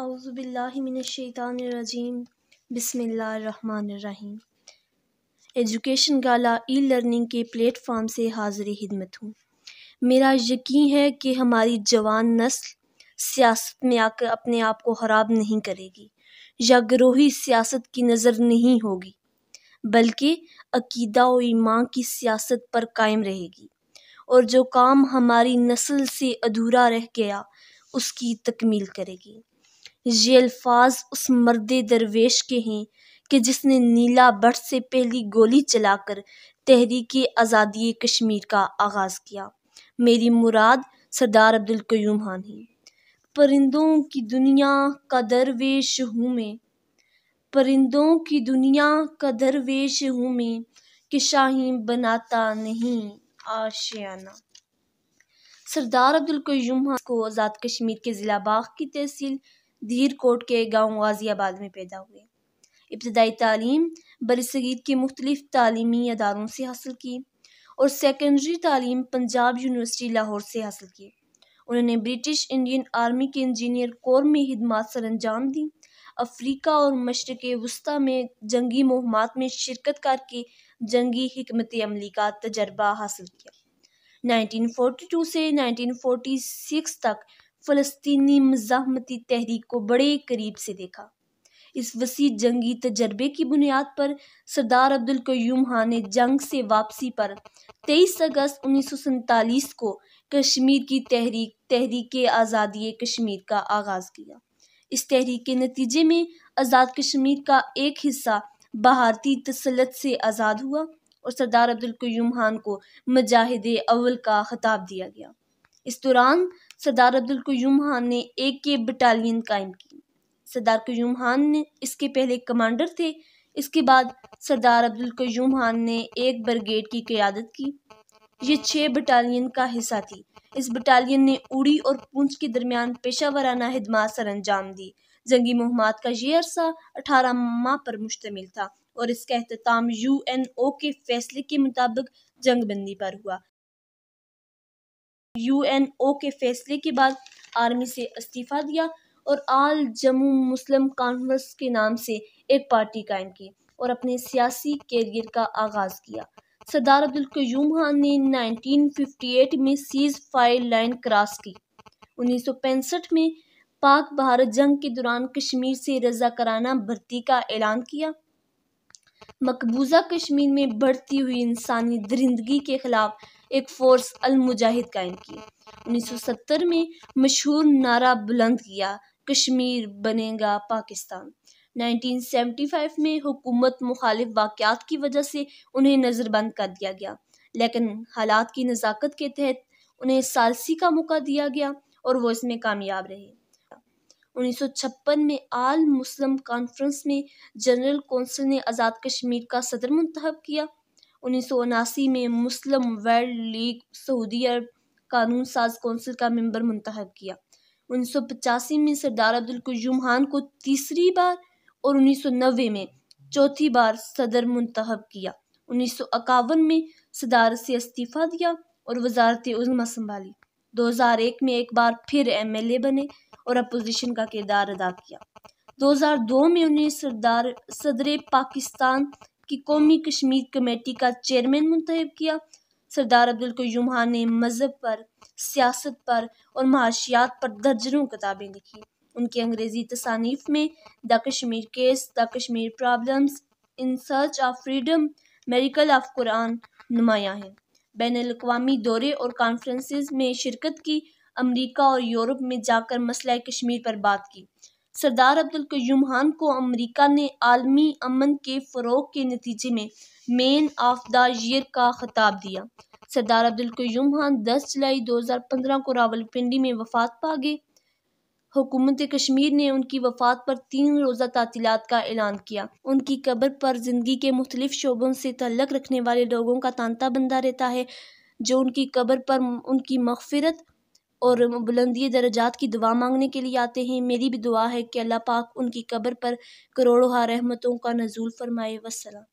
अज़बिल्लिमिनशैतानरजीम बसमीम education gala e learning के platform से हाजिर खिदमत हूँ मेरा यकीन है कि हमारी जवान नस्ल सियासत में आकर अपने आप को ख़राब नहीं करेगी या ग्रोही सियासत की नज़र नहीं होगी बल्कि अकीदा और ईमान की सियासत पर कायम रहेगी और जो काम हमारी नस्ल से अधूरा रह गया उसकी तकमील करेगी ये अल्फाज उस मर्द दरवेश के हैं कि जिसने नीला बट से पहली गोली चलाकर तहरीक आज़ादी कश्मीर का आगाज़ किया मेरी मुराद सरदार अब्दुल क्यूम खान है परिंदों की दुनिया का दरवेश हूँ मैं परिंदों की दुनिया का दरवेश हूँ मैं कि शाही बनाता नहीं आशियाना सरदार अब्दुल खान को आज़ाद कश्मीर के ज़िला बाग की तहसील धीर कोट के गांव गाज़ियाबाद में पैदा हुए इब्तदाई तालीम बरसगीर के मुख्तलिफ तालीमी अदारों से हासिल की और सेकेंडरी तालीम पंजाब यूनिवर्सिटी लाहौर से हासिल की उन्होंने ब्रिटिश इंडियन आर्मी के इंजीनियर कोर में खदमात सर अंजाम दी अफ्रीका और मशरक़ वस्ती में जंगी मुहमात में शिरकत करके जंगी हमत अमली का तजर्बा हासिल किया 1942 से 1946 तक फ़लस्तीनी मजाती तहरीक को बड़े करीब से देखा इस वसी जंगी तजर्बे की बुनियाद पर सरदार अब्दुल क्यूम खान ने जंग से वापसी पर 23 अगस्त उन्नीस को कश्मीर की तहरीक तहरीक आज़ादी कश्मीर का आगाज़ किया इस तहरीक के नतीजे में आज़ाद कश्मीर का एक हिस्सा भारतीय तसलत से आज़ाद हुआ और सरदार अब्दुल क्यूम खान को मजाहिद अव्वल का खिताब दिया गया इस दौरान सरदार अब्दुल क्यूम खान ने एक के बटालियन कायम की सरदार क्यूम खान ने इसके पहले कमांडर थे इसके बाद सरदार अब्दुल क्यूम खान ने एक ब्रिगेड की क़्यादत की ये छः बटालियन का हिस्सा थी इस बटालियन ने उड़ी और पूंछ के दरमियान पेशा वाराना हिदमात सर अंजाम दी जंगी मुहमात का ये अरसा अठारह माह पर मुश्तमिल था और इसका अहतमाम यू एन ओ के फैसले के मुताबिक जंग बंदी पर हुआ यूएनओ के फैसले के बाद आर्मी से इस्तीफ़ा दिया और आल जम्मू मुस्लिम कॉन्फ्रेंस के नाम से एक पार्टी कायम की और अपने सियासी कैरियर का आगाज़ किया सरदार अब्दुल क्यूम खान ने 1958 में सीज फायर लाइन क्रॉस की उन्नीस में पाक भारत जंग के दौरान कश्मीर से रजाकाराना भर्ती का ऐलान किया मकबूजा कश्मीर में बढ़ती हुई इंसानी दरिंदगी के खिलाफ एक फोर्स अल मुजाहिद कायम की 1970 में मशहूर नारा बुलंद किया कश्मीर बनेगा पाकिस्तान 1975 में हुकूमत मुखालिफ वाक़ात की वजह से उन्हें नज़रबंद कर दिया गया लेकिन हालात की नज़ाकत के तहत उन्हें सालसी का मौका दिया गया और वो इसमें कामयाब रहे 1956 में आल मुस्लिम कॉन्फ्रेंस में जनरल कौंसिल ने आज़ाद कश्मीर का सदर मंतब किया उन्नीस में मुस्लिम वर्ल्ड लीग सऊदी अरब कानून साज कौंसिल का मेंबर मंतब किया उन्नीस में सरदार अब्दुल अब्दुलकजूम खान को तीसरी बार और उन्नीस में चौथी बार सदर मंतब किया उन्नीस में सदारत से इस्तीफ़ा दिया और वजारत उजमा संभाली 2001 में एक बार फिर एमएलए बने और अपोजिशन का किरदार अदा किया 2002 में उन्हें सरदार सदर पाकिस्तान की कौमी कश्मीर कमेटी का चेयरमैन मुंतब किया सरदार अब्दुल क्यूम खान ने मज़हब पर सियासत पर और माशियात पर दर्जनों किताबें लिखी उनके अंग्रेज़ी तसानीफ में the Kashmir case the Kashmir problem in search of freedom miracle of Quran नुमाया हैं बैन अवी दौरे और कॉन्फ्रेंसिस में शिरकत की अमरीका और यूरोप में जाकर मसला कश्मीर पर बात की सरदार अब्दुल कयूम खान को अमरीका ने आलमी अमन के फ़रोग के नतीजे में मेन ऑफ द ईयर का खिताब दिया सरदार अब्दुल कयूम खान दस जुलाई दो हज़ार पंद्रह को रावलपिंडी में वफात पा गए हुकूमत कश्मीर ने उनकी वफात पर तीन रोज़ा तातीलत का ऐलान किया उनकी कब्र पर ज़िंदगी के मुख्तलिफ शोबों से तल्लक रखने वाले लोगों का तांता बंदा रहता है जो उनकी कब्र पर उनकी मगफरत और बुलंदी दर्जात की दुआ मांगने के लिए आते हैं मेरी भी दुआ है कि अल्लाह पाक उनकी कब्र पर करोड़ों रहमतों का नज़ूल फरमाए वसलम